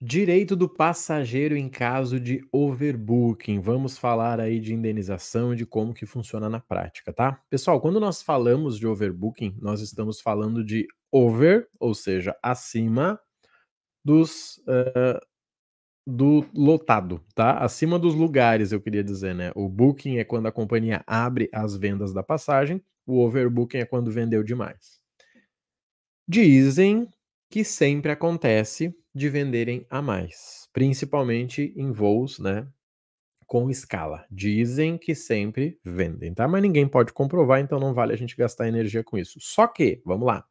Direito do passageiro em caso de overbooking. Vamos falar aí de indenização, e de como que funciona na prática, tá? Pessoal, quando nós falamos de overbooking, nós estamos falando de over, ou seja, acima dos uh, do lotado, tá? Acima dos lugares, eu queria dizer, né? O booking é quando a companhia abre as vendas da passagem, o overbooking é quando vendeu demais. Dizem que sempre acontece de venderem a mais, principalmente em voos, né? Com escala. Dizem que sempre vendem, tá? Mas ninguém pode comprovar, então não vale a gente gastar energia com isso. Só que, vamos lá.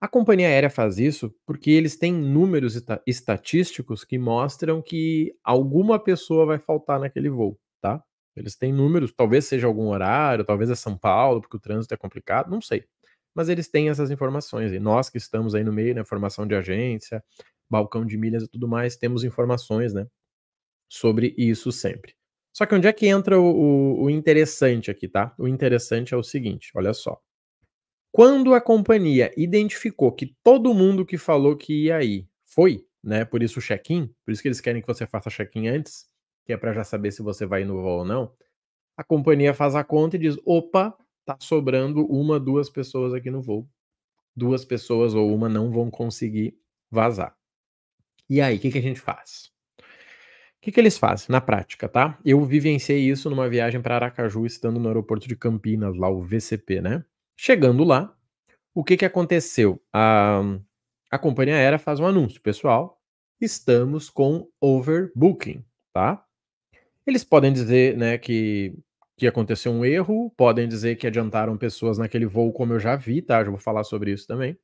A companhia aérea faz isso porque eles têm números estatísticos que mostram que alguma pessoa vai faltar naquele voo, tá? Eles têm números, talvez seja algum horário, talvez é São Paulo, porque o trânsito é complicado, não sei mas eles têm essas informações. E nós que estamos aí no meio, né, formação de agência, balcão de milhas e tudo mais, temos informações, né, sobre isso sempre. Só que onde é que entra o, o, o interessante aqui, tá? O interessante é o seguinte, olha só. Quando a companhia identificou que todo mundo que falou que ia aí foi, né? Por isso o check-in, por isso que eles querem que você faça check-in antes, que é para já saber se você vai no voo ou não. A companhia faz a conta e diz: opa, tá sobrando uma, duas pessoas aqui no voo. Duas pessoas ou uma não vão conseguir vazar. E aí, o que, que a gente faz? O que, que eles fazem na prática, tá? Eu vivenciei isso numa viagem para Aracaju, estando no aeroporto de Campinas, lá o VCP, né? Chegando lá, o que, que aconteceu? A, a companhia aérea faz um anúncio, pessoal, estamos com overbooking, tá? Eles podem dizer, né, que que aconteceu um erro, podem dizer que adiantaram pessoas naquele voo, como eu já vi, tá? Já vou falar sobre isso também.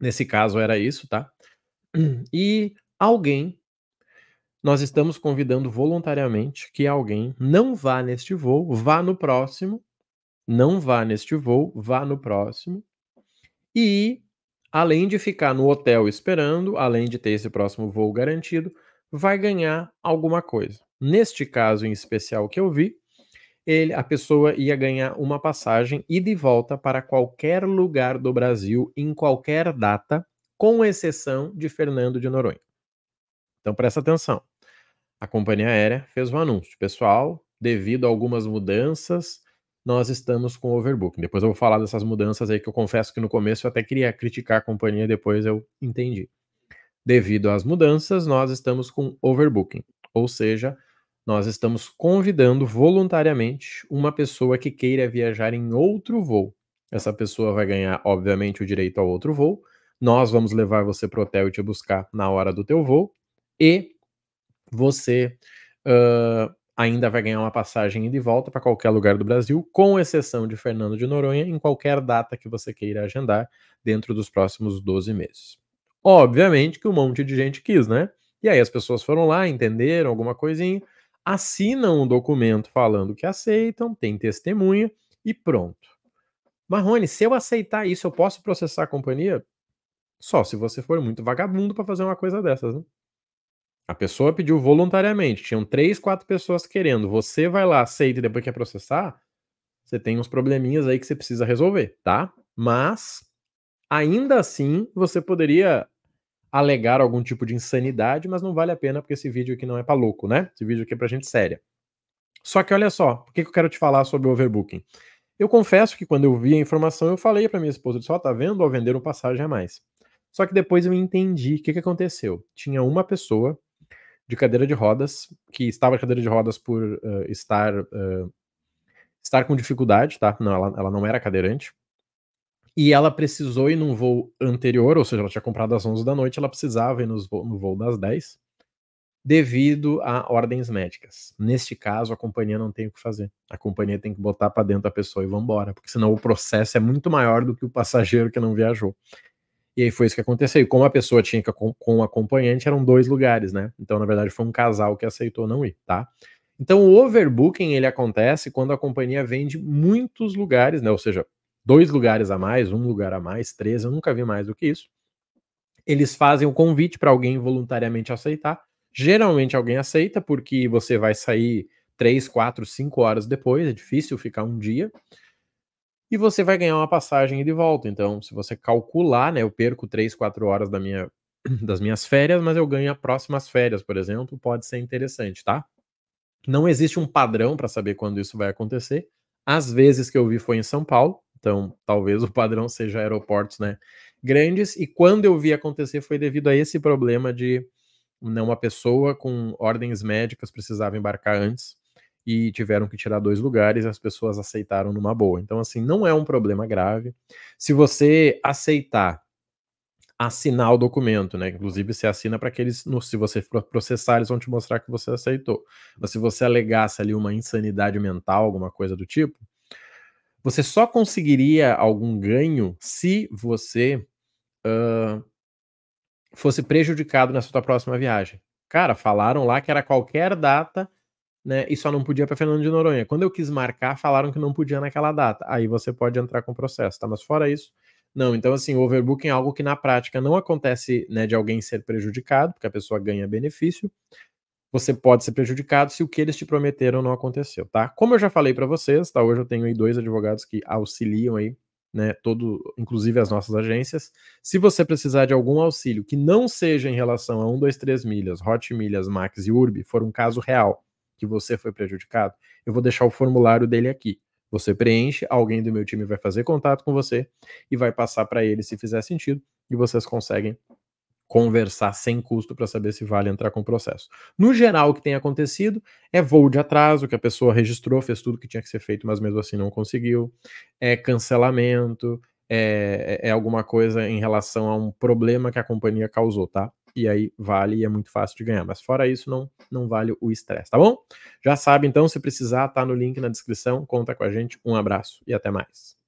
Nesse caso era isso, tá? E alguém, nós estamos convidando voluntariamente que alguém não vá neste voo, vá no próximo, não vá neste voo, vá no próximo. E além de ficar no hotel esperando, além de ter esse próximo voo garantido, vai ganhar alguma coisa. Neste caso em especial que eu vi, ele, a pessoa ia ganhar uma passagem e de volta para qualquer lugar do Brasil, em qualquer data, com exceção de Fernando de Noronha. Então presta atenção. A companhia aérea fez um anúncio. Pessoal, devido a algumas mudanças, nós estamos com overbooking. Depois eu vou falar dessas mudanças aí que eu confesso que no começo eu até queria criticar a companhia, depois eu entendi. Devido às mudanças, nós estamos com overbooking, ou seja, nós estamos convidando voluntariamente uma pessoa que queira viajar em outro voo. Essa pessoa vai ganhar, obviamente, o direito ao outro voo. Nós vamos levar você para o hotel e te buscar na hora do teu voo. E você uh, ainda vai ganhar uma passagem de e volta para qualquer lugar do Brasil, com exceção de Fernando de Noronha, em qualquer data que você queira agendar dentro dos próximos 12 meses. Obviamente que um monte de gente quis, né? E aí as pessoas foram lá, entenderam alguma coisinha, assinam um documento falando que aceitam, tem testemunha e pronto. Marrone, se eu aceitar isso, eu posso processar a companhia? Só se você for muito vagabundo para fazer uma coisa dessas, né? A pessoa pediu voluntariamente, tinham três, quatro pessoas querendo. Você vai lá, aceita e depois quer processar? Você tem uns probleminhas aí que você precisa resolver, tá? Mas ainda assim, você poderia alegar algum tipo de insanidade, mas não vale a pena porque esse vídeo aqui não é para louco, né? Esse vídeo aqui é para gente séria. Só que olha só, o que, que eu quero te falar sobre o overbooking? Eu confesso que quando eu vi a informação, eu falei para minha esposa, só oh, tá vendo, ou vender um passagem a mais. Só que depois eu entendi o que, que aconteceu. Tinha uma pessoa de cadeira de rodas, que estava de cadeira de rodas por uh, estar uh, estar com dificuldade, tá? Não, ela, ela não era cadeirante, e ela precisou ir num voo anterior, ou seja, ela tinha comprado às 11 da noite, ela precisava ir no voo, no voo das 10, devido a ordens médicas. Neste caso, a companhia não tem o que fazer. A companhia tem que botar para dentro a pessoa e vambora, porque senão o processo é muito maior do que o passageiro que não viajou. E aí foi isso que aconteceu. E como a pessoa tinha que com, com o acompanhante, eram dois lugares, né? Então, na verdade, foi um casal que aceitou não ir, tá? Então, o overbooking ele acontece quando a companhia vende muitos lugares, né? Ou seja, dois lugares a mais, um lugar a mais, três, eu nunca vi mais do que isso. Eles fazem o convite para alguém voluntariamente aceitar. Geralmente alguém aceita, porque você vai sair três, quatro, cinco horas depois, é difícil ficar um dia. E você vai ganhar uma passagem e de volta. Então, se você calcular, né, eu perco três, quatro horas da minha, das minhas férias, mas eu ganho as próximas férias, por exemplo, pode ser interessante, tá? Não existe um padrão para saber quando isso vai acontecer. As vezes que eu vi foi em São Paulo, então, talvez o padrão seja aeroportos, né, grandes. E quando eu vi acontecer foi devido a esse problema de não uma pessoa com ordens médicas precisava embarcar antes e tiveram que tirar dois lugares, as pessoas aceitaram numa boa. Então, assim, não é um problema grave. Se você aceitar assinar o documento, né? Inclusive, você assina para que eles, se você for processar, eles vão te mostrar que você aceitou. Mas se você alegasse ali uma insanidade mental, alguma coisa do tipo, você só conseguiria algum ganho se você uh, fosse prejudicado na sua próxima viagem. Cara, falaram lá que era qualquer data, né? E só não podia para Fernando de Noronha. Quando eu quis marcar, falaram que não podia naquela data. Aí você pode entrar com o processo, tá? Mas fora isso, não. Então, assim, o overbooking é algo que na prática não acontece, né, de alguém ser prejudicado, porque a pessoa ganha benefício, você pode ser prejudicado se o que eles te prometeram não aconteceu, tá? Como eu já falei para vocês, tá? Hoje eu tenho aí dois advogados que auxiliam aí, né, todo, inclusive as nossas agências. Se você precisar de algum auxílio que não seja em relação a 1, 2, 3 milhas, Hot Milhas, Max e Urb, for um caso real que você foi prejudicado, eu vou deixar o formulário dele aqui. Você preenche, alguém do meu time vai fazer contato com você e vai passar para ele se fizer sentido e vocês conseguem conversar sem custo para saber se vale entrar com o processo. No geral, o que tem acontecido é voo de atraso, que a pessoa registrou, fez tudo que tinha que ser feito, mas mesmo assim não conseguiu, é cancelamento, é, é, é alguma coisa em relação a um problema que a companhia causou, tá? E aí vale e é muito fácil de ganhar. Mas fora isso, não, não vale o estresse, tá bom? Já sabe, então, se precisar, tá no link na descrição. Conta com a gente. Um abraço e até mais.